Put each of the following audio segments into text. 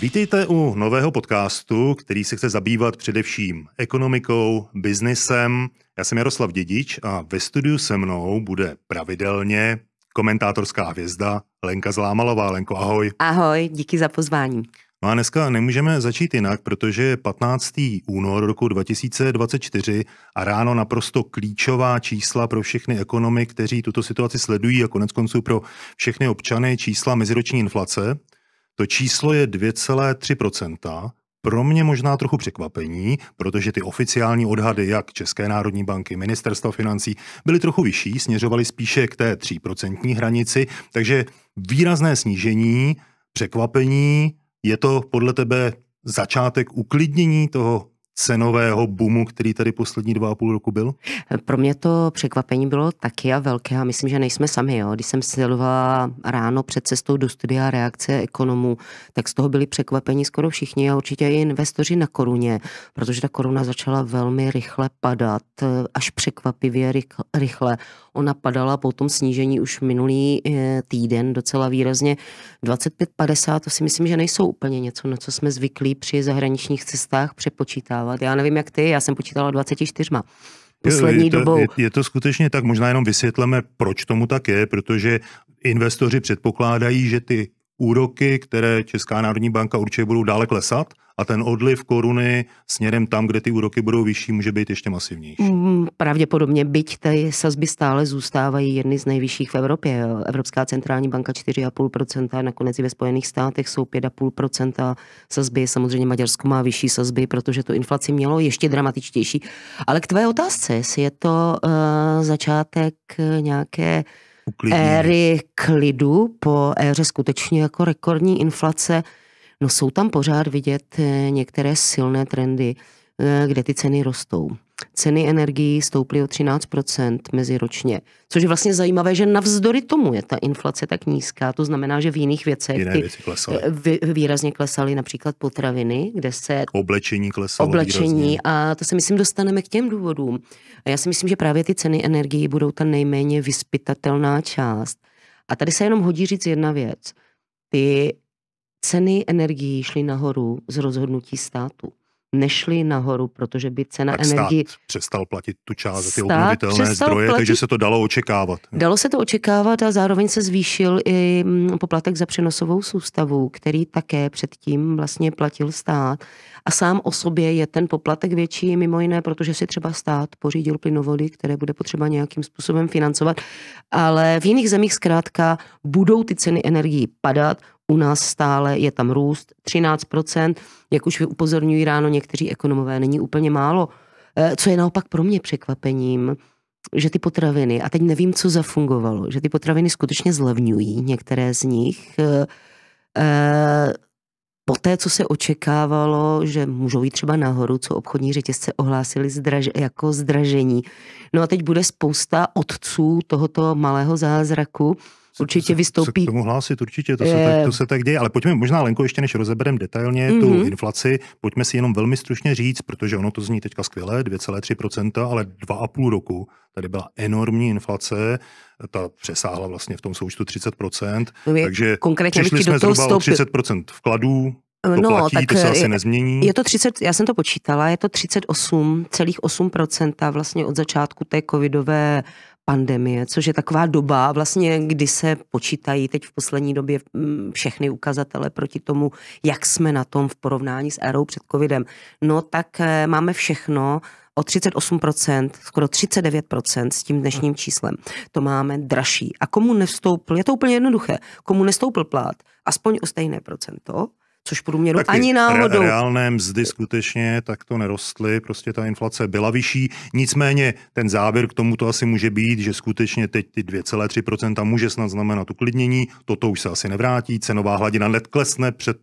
Vítejte u nového podcastu, který se chce zabývat především ekonomikou, biznesem. Já jsem Jaroslav Dědič a ve studiu se mnou bude pravidelně komentátorská hvězda Lenka Zlámalová. Lenko, ahoj. Ahoj, díky za pozvání. No a dneska nemůžeme začít jinak, protože je 15. únor roku 2024 a ráno naprosto klíčová čísla pro všechny ekonomy, kteří tuto situaci sledují a konec konců pro všechny občany čísla meziroční inflace – to číslo je 2,3 pro mě možná trochu překvapení, protože ty oficiální odhady jak České národní banky, ministerstva financí byly trochu vyšší, směřovaly spíše k té 3% hranici, takže výrazné snížení, překvapení, je to podle tebe začátek uklidnění toho cenového boomu, který tady poslední dva a půl roku byl? Pro mě to překvapení bylo taky a velké a myslím, že nejsme sami. Jo. Když jsem sledovala ráno před cestou do studia reakce ekonomů, tak z toho byli překvapení skoro všichni a určitě i investoři na koruně, protože ta koruna začala velmi rychle padat, až překvapivě rychle. Ona padala po tom snížení už minulý eh, týden docela výrazně. 25,50 to si myslím, že nejsou úplně něco, na co jsme zvyklí při zahraničních cestách přepočítávat. Já nevím, jak ty, já jsem počítala 24 poslední je, to, dobou. Je, je to skutečně tak, možná jenom vysvětleme, proč tomu tak je, protože investoři předpokládají, že ty úroky, které Česká národní banka určitě budou dále klesat a ten odliv koruny směrem tam, kde ty úroky budou vyšší, může být ještě masivnější. Mm, pravděpodobně, byť ty sazby stále zůstávají jedny z nejvyšších v Evropě. Evropská centrální banka 4,5%, nakonec i ve Spojených státech jsou 5,5% sazby. Samozřejmě Maďarsko má vyšší sazby, protože tu inflaci mělo ještě dramatičtější. Ale k tvé otázce, jestli je to uh, začátek nějaké uh, uklidnění. éry klidu, po éře skutečně jako rekordní inflace, no jsou tam pořád vidět eh, některé silné trendy, eh, kde ty ceny rostou ceny energií stouply o 13 meziročně. Což je vlastně zajímavé, že navzdory tomu je ta inflace tak nízká. To znamená, že v jiných věcech Jiné ty věci klesaly. Eh, výrazně klesaly například potraviny, kde se... Oblečení klesalo Oblečení výrazně. a to se myslím dostaneme k těm důvodům. A já si myslím, že právě ty ceny energií budou ta nejméně vyspytatelná část. A tady se jenom hodí říct jedna věc. Ty ceny energií šly nahoru z rozhodnutí státu nešly nahoru, protože by cena tak energii... Stát přestal platit tu část za ty obnovitelné zdroje, platit... takže se to dalo očekávat. Dalo se to očekávat a zároveň se zvýšil i mm, poplatek za přenosovou soustavu, který také předtím vlastně platil stát. A sám o sobě je ten poplatek větší, mimo jiné, protože si třeba stát pořídil plynovody, které bude potřeba nějakým způsobem financovat. Ale v jiných zemích zkrátka budou ty ceny energií padat, u nás stále je tam růst 13%, jak už upozorňují ráno někteří ekonomové, není úplně málo. Eh, co je naopak pro mě překvapením, že ty potraviny, a teď nevím, co zafungovalo, že ty potraviny skutečně zlevňují, některé z nich, eh, eh, po té, co se očekávalo, že můžou jít třeba nahoru, co obchodní řetězce ohlásili zdraž, jako zdražení. No a teď bude spousta otců tohoto malého zázraku, určitě vystoupí. Se k tomu hlásit, určitě, to se, tak, to se tak děje. Ale pojďme možná, Lenko, ještě než rozebereme detailně mm-hmm. tu mhm. inflaci, pojďme si jenom velmi stručně říct, protože ono to zní teďka skvěle, 2,3%, ale 2,5 roku tady byla enormní inflace, ta přesáhla vlastně v tom součtu 30%, no je, takže konkrétně přišli jsme zhruba vstoupil. o 30% vkladů, to no, platí, tak to se eh, asi je, nezmění. Je to 30, já jsem to počítala, je to 38,8% vlastně od začátku té covidové pandemie, což je taková doba, vlastně, kdy se počítají teď v poslední době mm, všechny ukazatele proti tomu, jak jsme na tom v porovnání s érou před covidem. No tak eh, máme všechno, o 38%, skoro 39% s tím dnešním číslem. To máme dražší. A komu nevstoupil, je to úplně jednoduché, komu nestoupil plát, aspoň o stejné procento, což průměru Taky ani náhodou. Re- reálné mzdy skutečně tak to nerostly, prostě ta inflace byla vyšší. Nicméně ten závěr k tomu to asi může být, že skutečně teď ty 2,3% může snad znamenat uklidnění, toto už se asi nevrátí, cenová hladina netklesne klesne před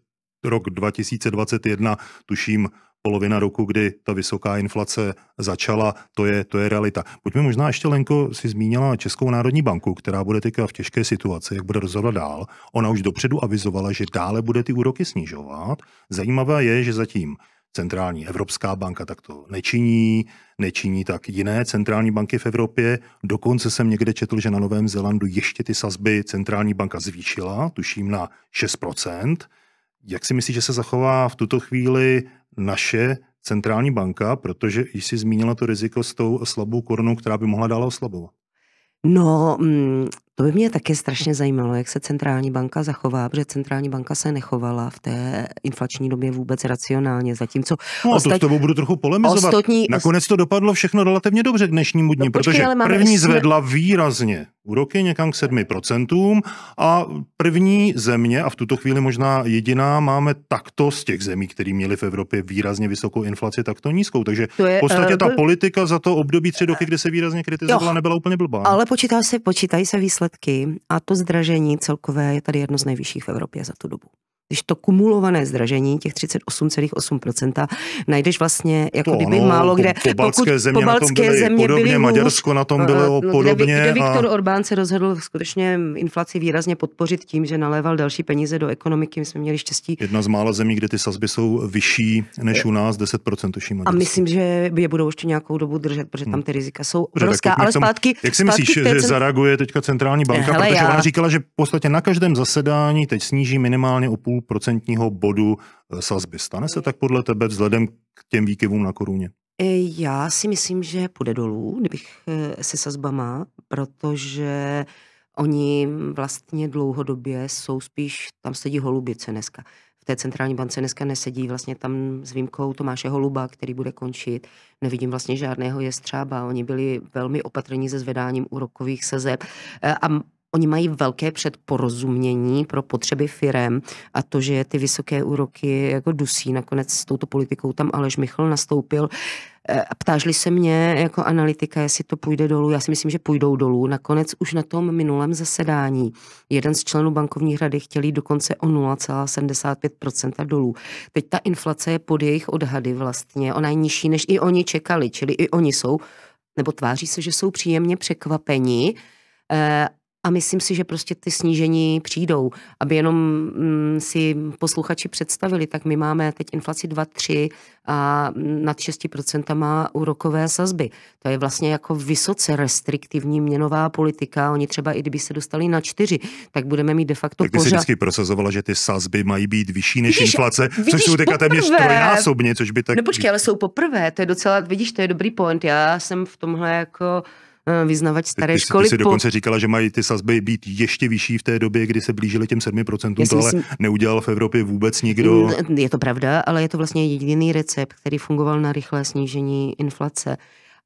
rok 2021, tuším polovina roku, kdy ta vysoká inflace začala, to je, to je realita. Pojďme možná ještě, Lenko, si zmínila Českou národní banku, která bude teďka v těžké situaci, jak bude rozhodovat dál. Ona už dopředu avizovala, že dále bude ty úroky snižovat. Zajímavé je, že zatím centrální Evropská banka tak to nečiní, nečiní tak jiné centrální banky v Evropě. Dokonce jsem někde četl, že na Novém Zélandu ještě ty sazby centrální banka zvýšila, tuším na 6%. Jak si myslíš, že se zachová v tuto chvíli naše centrální banka, protože jsi zmínila to riziko s tou slabou korunou, která by mohla dále oslabovat. No, mm, to by mě také strašně zajímalo, jak se centrální banka zachová, protože centrální banka se nechovala v té inflační době vůbec racionálně, zatímco... No a ostatní, to s budu trochu polemizovat. Ostatní, Nakonec to dopadlo všechno relativně dobře k dnešnímu dní, no, počkej, protože první jsme... zvedla výrazně úroky někam k 7% a první země, a v tuto chvíli možná jediná, máme takto z těch zemí, které měly v Evropě výrazně vysokou inflaci, takto nízkou. Takže to je, v podstatě uh, ta politika za to období tři roky, kdy se výrazně kritizovala, jo, nebyla úplně blbá. Ale počítá se, počítají se výsledky a to zdražení celkové je tady jedno z nejvyšších v Evropě za tu dobu když to kumulované zdražení, těch 38,8%, najdeš vlastně jako no, kdyby ano, málo kde. Po, pobaltské pokud, země, pobaltské na tom byly země podobně, byly Maďarsko na tom eh, bylo no, podobně. Kde, kde Viktor a... Orbán se rozhodl skutečně inflaci výrazně podpořit tím, že naléval další peníze do ekonomiky, my jsme měli štěstí. Jedna z mála zemí, kde ty sazby jsou vyšší než u nás, 10% tuším. A myslím, že je budou ještě nějakou dobu držet, protože tam hmm. ty rizika jsou obrovská. Ale tomu, zpátky. Jak si myslíš, že cen... zareaguje teďka centrální banka? Eh, hele, protože já... ona říkala, že v podstatě na každém zasedání teď sníží minimálně o půl procentního bodu e, sazby. Stane se tak podle tebe vzhledem k těm výkyvům na koruně? E, já si myslím, že půjde dolů, kdybych e, se sazbama, protože oni vlastně dlouhodobě jsou spíš, tam sedí holubice dneska. V té centrální bance dneska nesedí, vlastně tam s výjimkou Tomáše Holuba, který bude končit. Nevidím vlastně žádného jestřába. Oni byli velmi opatrní se zvedáním úrokových sazeb a oni mají velké předporozumění pro potřeby firem a to, že ty vysoké úroky jako dusí. Nakonec s touto politikou tam Aleš Michl nastoupil. Eh, ptážli se mě jako analytika, jestli to půjde dolů. Já si myslím, že půjdou dolů. Nakonec už na tom minulém zasedání jeden z členů bankovní rady chtěl jít dokonce o 0,75% dolů. Teď ta inflace je pod jejich odhady vlastně. Ona je nižší, než i oni čekali, čili i oni jsou, nebo tváří se, že jsou příjemně překvapeni eh, a myslím si, že prostě ty snížení přijdou. Aby jenom mm, si posluchači představili, tak my máme teď inflaci 2,3 a nad 6% má úrokové sazby. To je vlastně jako vysoce restriktivní měnová politika. Oni třeba i kdyby se dostali na 4, tak budeme mít de facto tak ty pořád... jsi vždycky prosazovala, že ty sazby mají být vyšší než vidíš, inflace, vidíš, což jsou teďka téměř trojnásobně, což by tak... No počkej, ale jsou poprvé, to je docela, vidíš, to je dobrý point. Já jsem v tomhle jako Eh, vyznavač staré ty, školy. Ty jsi po... dokonce říkala, že mají ty sazby být ještě vyšší v té době, kdy se blížily těm 7%, Já to ale neudělal v Evropě vůbec nikdo. Je to pravda, ale je to vlastně jediný recept, který fungoval na rychlé snížení inflace.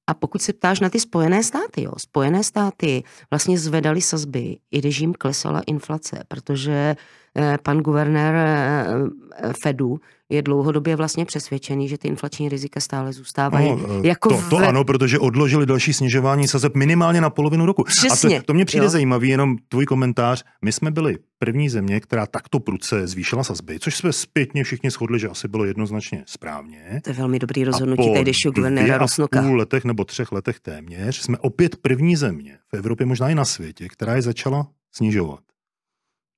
A pokud se ptáš na ty Spojené státy, jo, Spojené státy vlastně zvedaly sazby, i když jim klesala inflace, protože eh, pan guvernér eh, Fedu je dlouhodobě vlastně přesvědčený, že ty inflační rizika stále zůstávají. No, eh, jako to, to v... ano, protože odložili další snižování sazeb minimálně na polovinu roku. Přesně, a to, to mě přijde jo. zajímavý, jenom tvůj komentář. My jsme byli první země, která takto pruce zvýšila sazby, což jsme zpětně všichni shodli, že asi bylo jednoznačně správně. To je velmi dobrý rozhodnutí tehdejšího guvernéra Rosnoka. půl letech nebo třech letech téměř jsme opět první země v Evropě, možná i na světě, která je začala snižovat.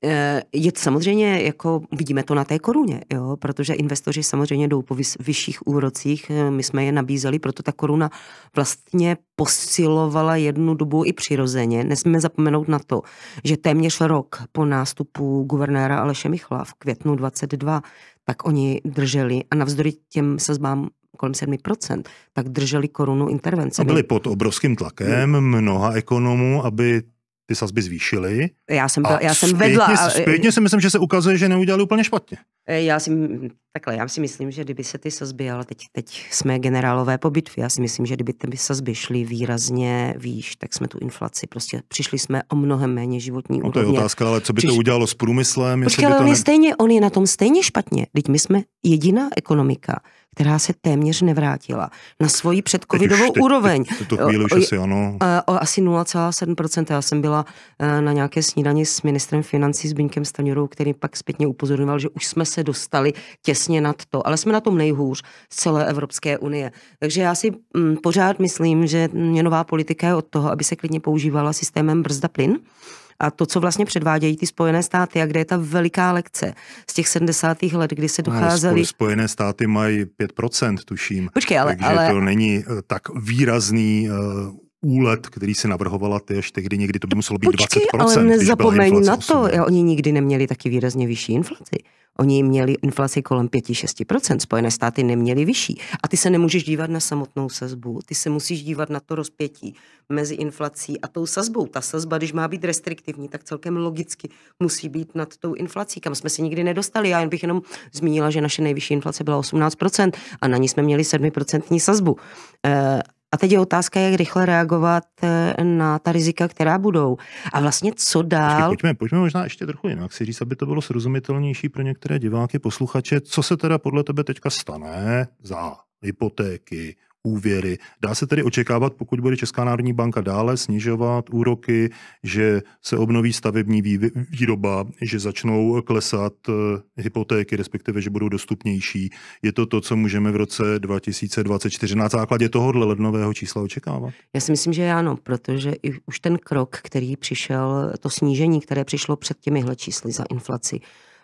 Eh, je samozřejmě, jako vidíme to na té koruně, jo, protože investoři samozřejmě jdou po vyšších úrocích, eh, my jsme je nabízeli, proto ta koruna vlastně posilovala jednu dobu i přirozeně. Nesmíme zapomenout na to, že téměř rok po nástupu guvernéra Aleše Michla v květnu 22, tak oni drželi a navzdory těm sazbám kolem 7%, tak drželi korunu intervence. A byli pod obrovským tlakem hmm. mnoha ekonomů, aby ty sazby zvýšily. Já jsem, to, já jsem vedla. Eh, zpětně si myslím, že se ukazuje, že neudělali úplně špatně. Eh, já si, takhle, já si myslím, že kdyby se ty sazby, ale teď, teď jsme generálové po bitvě, já si myslím, že kdyby ty sazby šly výrazně výš, tak jsme tu inflaci, prostě přišli jsme o mnohem méně životní no, úrovně. To je otázka, ale co by Přiš... to udělalo s průmyslem? Počkej, ale on, ne... stejně, on je na tom stejně špatně. Teď my jsme jediná ekonomika, která se téměř nevrátila na svoji předcovidovou teď, úroveň. Teď, chvíli o, asi ano. O, o asi 0,7%. Já jsem byla eh, na nějaké snídani s ministrem financí, s Byňkem Staňurou, který pak zpětně upozorňoval, že už jsme se dostali těsně nad to, ale jsme na tom nejhůř z celé Evropské unie. Takže já si m, mm, pořád myslím, že měnová politika je od toho, aby se klidně používala systémem brzda plyn, a to, co vlastně předvádějí ty Spojené státy a kde je ta veliká lekce z těch 70. let, kdy se no, docházeli... Spojené státy mají 5%, tuším. Počkej, ale... Takže ale... to není eh, tak výrazný uh úlet, který se navrhovala tež tehdy, někdy to by muselo být Počkej, 20%. ale nezapomeň na to, 8. oni nikdy neměli taky výrazně vyšší inflaci. Oni měli inflaci kolem 5-6%, Spojené státy neměly vyšší. A ty se nemůžeš dívat na samotnou sazbu, ty se musíš dívat na to rozpětí mezi inflací a tou sazbou. Ta sazba, když má být restriktivní, tak celkem logicky musí být nad tou inflací, kam jsme se nikdy nedostali. Já jen bych jenom zmínila, že naše nejvyšší inflace byla 18% a na ní jsme měli 7% sazbu. Eh, a teď je otázka, jak rychle reagovat eh, na ta rizika, která budou. A vlastně co dál? Ještě, pojďme, pojďme možná ještě trochu jinak si říct, aby to bylo srozumitelnější pro některé diváky, posluchače. Co se teda podle tebe teďka stane za hypotéky, úvěry. Dá se tedy očekávat, pokud bude Česká národní banka dále snižovat úroky, že se obnoví stavební výroba, že začnou klesat eh, hypotéky, respektive, že budou dostupnější. Je to to, co můžeme v roce 2024 na základě tohohle lednového čísla očekávat? Já si myslím, že ano, protože i už ten krok, který přišel, to snížení, které přišlo před těmihle čísly za inflaci,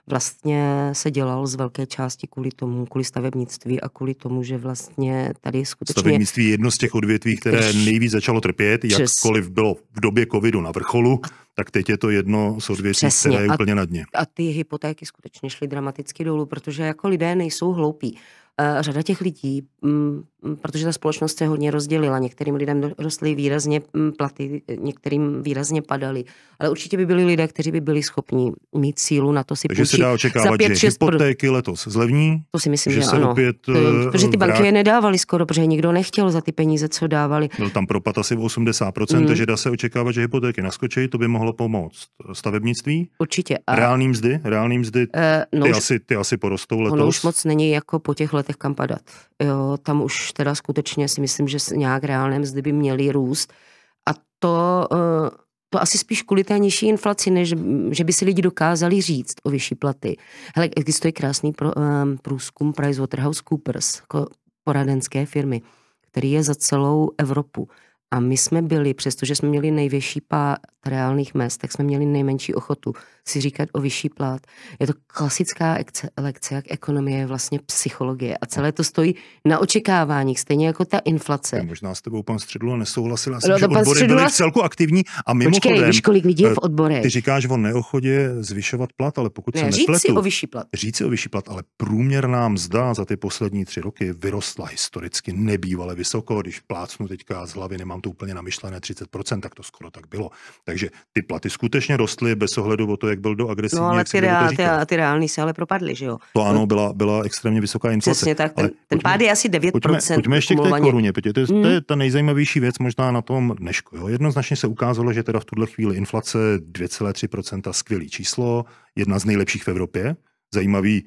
vlastně se dělal z velké části kvůli tomu, kvůli stavebnictví a kvůli tomu, že vlastně tady skutečně... Stavebnictví je jedno z těch odvětví, které nejvíc začalo trpět, jakkoliv bylo v době covidu na vrcholu, tak teď je to jedno z odvětví, které je úplně na dně. A ty hypotéky skutečně šly dramaticky dolů, protože jako lidé nejsou hloupí. Eh, řada těch lidí, mm, mm, protože ta společnost se hodně rozdělila, některým lidem rostly výrazně mm, platy, některým výrazně padaly, ale určitě by byli lidé, kteří by byli schopni mít sílu na to si Takže se dá očekávat, za že hypotéky letos zlevní? To si myslím, že, že ano. Opět, eh, protože ty banky je nedávaly skoro, protože nikdo nechtěl za ty peníze, co dávali. Byl no, tam propad asi 80%, hmm. takže dá se očekávat, že hypotéky naskočí, to by mohlo pomoct stavebnictví? Určitě. A... Reální mzdy? Reální mzdy? Uh, no ty, už... asi, ty asi porostou letos? Ono už moc není jako po těch letech letech kam padat. Jo, tam už teda skutečně si myslím, že nějak reálné mzdy by měly růst. A to, eh, to asi spíš kvůli té nižší inflaci, než že by si lidi dokázali říct o vyšší platy. Hele, existuje krásný pro, um, průzkum PricewaterhouseCoopers, jako poradenské firmy, který je za celou Evropu. A my jsme byli, přestože jsme měli největší pá, reálných mest, tak jsme měli nejmenší ochotu si říkat o vyšší plat. Je to klasická lekce, jak ekonomie je vlastně psychologie a celé to stojí na očekáváních, stejně jako ta inflace. Ne, možná s tebou pan Středula nesouhlasil, já no, jsem, no, že odbory Středula... byly v celku aktivní a mimo Počkej, víš, kolik lidí je v eh, odborech. Ty říkáš o neochodě zvyšovat plat, ale pokud ne, se nepletu, Říci o vyšší plat. Říci o vyšší plat, ale průměrná mzda za ty poslední tři roky vyrostla historicky nebývale vysoko, když plácnu teďka z hlavy, nemám to úplně namyšlené 30%, tak to skoro tak bylo. Tak takže ty platy skutečně rostly bez ohledu o to, jak byl do agresivní. No ale ty, rea- ty, ty reální se ale propadly, že jo? To ano, byla, byla extrémně vysoká inflace. Přesně tak, ten, ten pád je asi 9%. Pojďme, pojďme ještě k té koruně, protože to, je, to je hmm? ta nejzajímavější věc možná na tom dnešku. Jo? Jednoznačně se ukázalo, že teda v tuhle chvíli inflace 2,3% skvělý číslo, jedna z nejlepších v Evropě. Zajímavý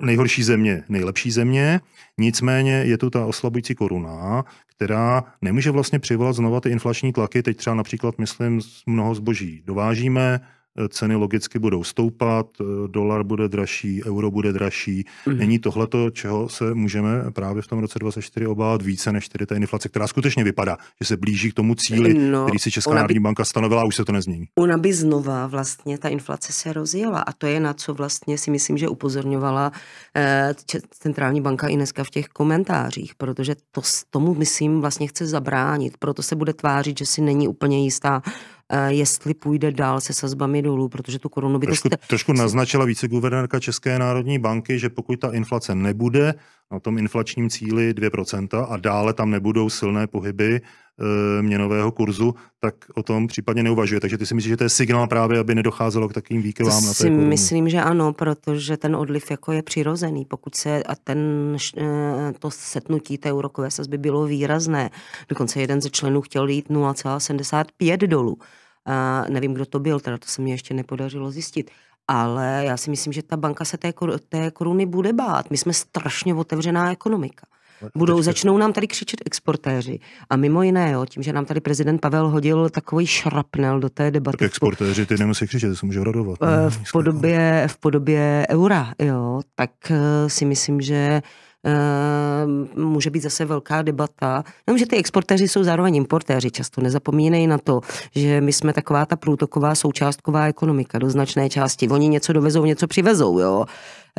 nejhorší země, nejlepší země, nicméně je tu ta oslabující koruna, která nemůže vlastně přivolat znova ty inflační tlaky, teď třeba například, myslím, mnoho zboží dovážíme, Eh, ceny logicky budou stoupat, eh, dolar bude dražší, euro bude dražší. Mm. Není to, čeho se můžeme právě v tom roce 2024 obávat více než tedy ta inflace, která skutečně vypadá, že se blíží k tomu cíli, no, který si Česká národní by, banka stanovila a už se to nezmění. Ona by znova vlastně ta inflace se rozjela a to je na co vlastně si myslím, že upozorňovala eh, centrální banka i dneska v těch komentářích, protože to tomu myslím vlastně chce zabránit, proto se bude tvářit, že si není úplně jistá Eh, jestli půjde dál se sazbami dolů, protože tu korunu by... Trošku, to... trošku naznačila viceguvernérka České národní banky, že pokud ta inflace nebude na tom inflačním cíli 2% a dále tam nebudou silné pohyby e, měnového kurzu, tak o tom případně neuvažuje. Takže ty si myslíš, že to je signál právě, aby nedocházelo k takým výkyvám na té si myslím, že ano, protože ten odliv jako je přirozený. Pokud se a ten, eh, to setnutí té úrokové sazby bylo výrazné, dokonce jeden ze členů chtěl jít 0,75 dolů. A nevím, kdo to byl, teda to se mi ještě nepodařilo zjistit ale já si myslím, že ta banka se té, kor- té koruny bude bát. My jsme strašně otevřená ekonomika. No, Budou, začnou nám tady křičet exportéři. A mimo jiné, jo, tím, že nám tady prezident Pavel hodil takový šrapnel do té debaty. Tak exportéři, ty nemusí křičet, to se může radovat. Eh, v podobě, v podobě eura, jo, tak eh, si myslím, že Eh, může být zase velká debata. Jenom, že ty exportéři jsou zároveň importéři, často nezapomínej na to, že my jsme taková ta průtoková součástková ekonomika do značné části. Oni něco dovezou, něco přivezou, jo.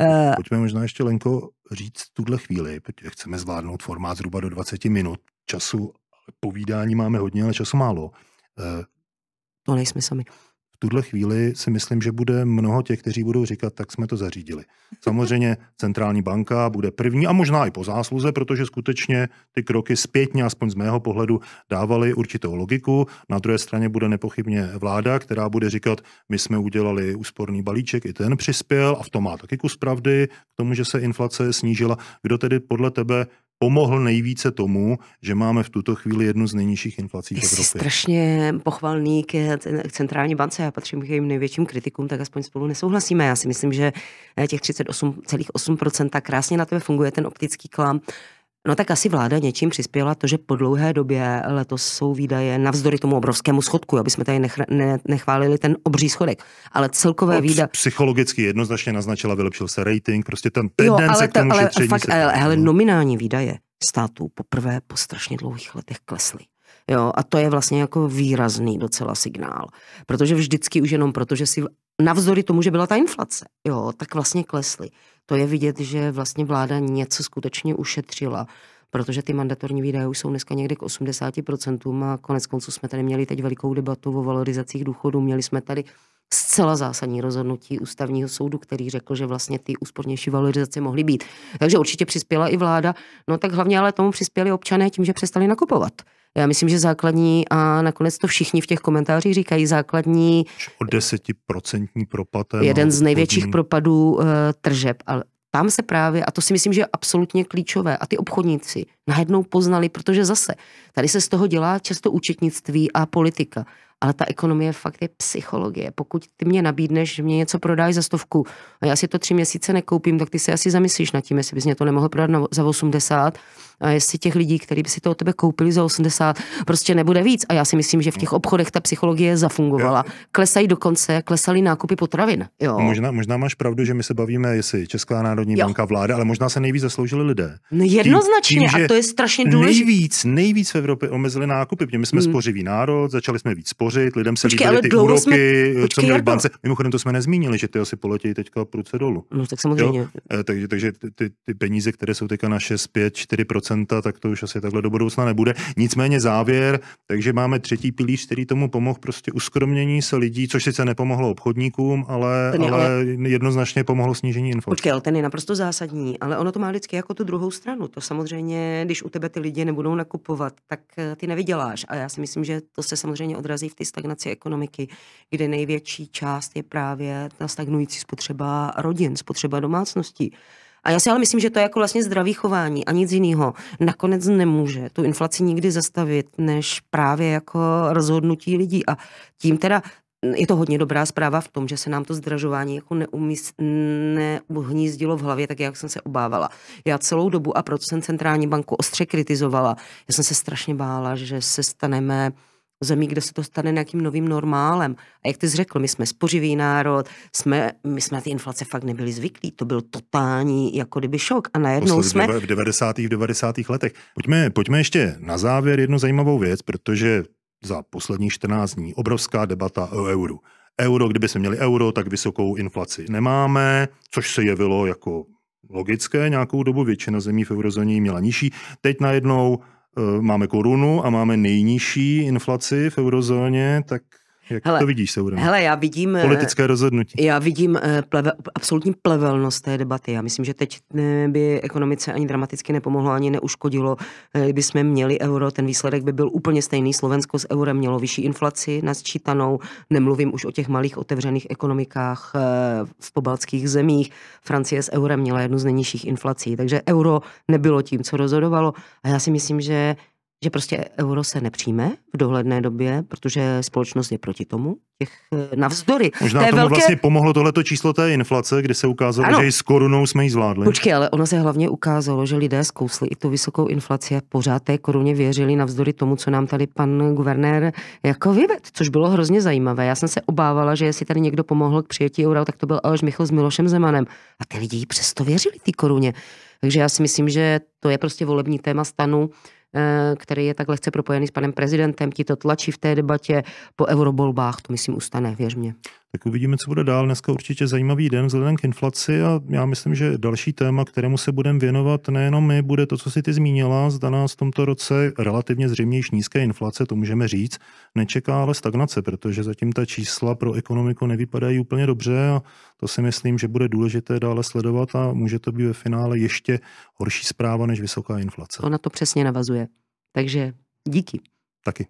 Eh, Pojďme možná ještě, Lenko, říct tuhle chvíli, protože chceme zvládnout formát zhruba do 20 minut času, povídání máme hodně, ale času málo. Eh, to nejsme sami v tuhle chvíli si myslím, že bude mnoho těch, kteří budou říkat, tak jsme to zařídili. Samozřejmě centrální banka bude první a možná i po zásluze, protože skutečně ty kroky zpětně, aspoň z mého pohledu, dávaly určitou logiku. Na druhé straně bude nepochybně vláda, která bude říkat, my jsme udělali úsporný balíček, i ten přispěl a v tom má taky kus pravdy, k tomu, že se inflace snížila. Kdo tedy podle tebe pomohl nejvíce tomu, že máme v tuto chvíli jednu z nejnižších inflací v Evropě. strašně pochvalný k centrální bance, já patřím k jejím největším kritikům, tak aspoň spolu nesouhlasíme. Já si myslím, že eh, těch 38,8% krásně na tebe funguje ten optický klam No tak asi vláda něčím přispěla to, že po dlouhé době letos jsou výdaje navzdory tomu obrovskému schodku, aby jsme tady nechr- ne, nechválili ten obří schodek, ale celkové no, výdaje... Psychologicky jednoznačně naznačila, vylepšil se rating, prostě ten tendence jo, ale, k tomu ale, fakt, se... ale, ale mhm. nominální výdaje států poprvé po strašně dlouhých letech klesly. Jo, a to je vlastně jako výrazný docela signál. Protože vždycky už jenom proto, že si navzdory tomu, že byla ta inflace, jo, tak vlastně klesly to je vidět, že vlastně vláda něco skutečně ušetřila protože ty mandatorní výdaje už jsou dneska někde k 80% a konec konců jsme tady měli teď velikou debatu o valorizacích důchodů, měli jsme tady zcela zásadní rozhodnutí ústavního soudu, který řekl, že vlastně ty úspornější valorizace mohly být. Takže určitě přispěla i vláda, no tak hlavně ale tomu přispěli občané tím, že přestali nakupovat. Já myslím, že základní, a nakonec to všichni v těch komentářích říkají, základní... O desetiprocentní propad. Jeden z největších obchodní. propadů uh, tržeb. Ale tam se právě, a to si myslím, že je absolutně klíčové, a ty obchodníci najednou poznali, protože zase tady se z toho dělá často účetnictví a politika ale ta ekonomie fakt je psychologie. Pokud ty mě nabídneš, že mě něco prodáš za stovku a já si to tři měsíce nekoupím, tak ty se asi zamyslíš nad tím, jestli bys mě to nemohl prodat na, za 80 a jestli těch lidí, kteří by si to od tebe koupili za 80, prostě nebude víc. A já si myslím, že v těch obchodech ta psychologie zafungovala. Jo. Klesají dokonce, klesaly nákupy potravin. Jo. Možná, možná máš pravdu, že my se bavíme, jestli Česká národní jo. banka vláda, ale možná se nejvíc zasloužili lidé. No jednoznačně, tím, tím, a to je strašně důležité. Nejvíc, nejvíc v Evropě omezili nákupy, protože my jsme hmm. spořivý národ, začali jsme víc spořit spořit, lidem se Počkej, líbily ty úroky, jsme... co měli v bance. Mimochodem to jsme nezmínili, že ty asi poletějí teďka pruce dolů. No tak samozřejmě. Jo? E, takže, takže ty, ty peníze, které jsou teďka na 6, 5, 4%, tak to už asi takhle do budoucna nebude. Nicméně závěr, takže máme třetí pilíř, který tomu pomohl, prostě uskromnění se lidí, což sice nepomohlo obchodníkům, ale, je, ale, ale jednoznačně pomohlo snížení inflace. Počkej, ale ten je naprosto zásadní, ale ono to má vždycky jako tu druhou stranu. To samozřejmě, když u tebe ty lidi nebudou nakupovat, tak e, ty nevyděláš. A já si myslím, že to se samozřejmě odrazí v té stagnaci ekonomiky, kde největší část je právě ta stagnující spotřeba rodin, spotřeba domácností. A já si ale myslím, že to je jako vlastně zdravý chování a nic jiného. Nakonec nemůže tu inflaci nikdy zastavit, než právě jako rozhodnutí lidí. A tím teda je to hodně dobrá zpráva v tom, že se nám to zdražování jako neuhnízdilo v hlavě, tak jak jsem se obávala. Já celou dobu, a proto jsem centrální banku ostře kritizovala, já jsem se strašně bála, že se staneme zemí, kde se to stane nějakým novým normálem. A jak ty jsi řekl, my jsme spořivý národ, jsme, my jsme na ty inflace fakt nebyli zvyklí, to byl totální jako kdyby šok a najednou Posledně jsme... V 90. v 90. letech. Pojďme, pojďme ještě na závěr jednu zajímavou věc, protože za poslední 14 dní obrovská debata o euru. Euro, kdyby jsme měli euro, tak vysokou inflaci nemáme, což se jevilo jako logické, nějakou dobu většina zemí v eurozóně měla nižší. Teď najednou Eh, máme korunu a máme nejnižší inflaci v eurozóně, tak jak hele, to vidíš, Souran? Hele, já vidím... Eh, Politické rozhodnutí. Já vidím eh, pleve, absolutní plevelnost té debaty. Já myslím, že teď eh, by ekonomice ani dramaticky nepomohlo, ani neuškodilo. Kdyby jsme měli euro, ten výsledek by byl úplně stejný. Slovensko s eurem mělo vyšší inflaci nasčítanou. Nemluvím už o těch malých otevřených ekonomikách v pobaltských zemích. Francie s eurem měla jednu z nejnižších inflací. Takže euro nebylo tím, co rozhodovalo. A já si myslím, že že prostě euro se nepřijme v dohledné době, protože společnost je proti tomu. Těch eh, navzdory. Možná tomu velké... vlastně pomohlo tohleto číslo té inflace, kdy se ukázalo, ano. že i s korunou jsme ji zvládli. Počkej, ale ono se hlavně ukázalo, že lidé zkousli i tu vysokou inflaci a pořád té koruně věřili navzdory tomu, co nám tady pan guvernér jako vyved, což bylo hrozně zajímavé. Já jsem se obávala, že jestli tady někdo pomohl k přijetí eura, tak to byl Aleš Michal s Milošem Zemanem. A ty lidi přesto věřili, ty koruně. Takže já si myslím, že to je prostě volební téma stanu Eh, který je tak lehce propojený s panem prezidentem, ti to tlačí v té debatě po eurobolbách, to myslím ustane, věř mě. Tak uvidíme, co bude dál. Dneska určitě zajímavý den vzhledem k inflaci a já myslím, že další téma, kterému se budeme věnovat nejenom my, bude to, co si ty zmínila, zda nás v tomto roce relativně zřejmě již nízké inflace, to můžeme říct, nečeká ale stagnace, protože zatím ta čísla pro ekonomiku nevypadají úplně dobře a to si myslím, že bude důležité dále sledovat a může to být ve finále ještě horší zpráva než vysoká inflace. Ona to přesně navazuje. Takže díky. Taky.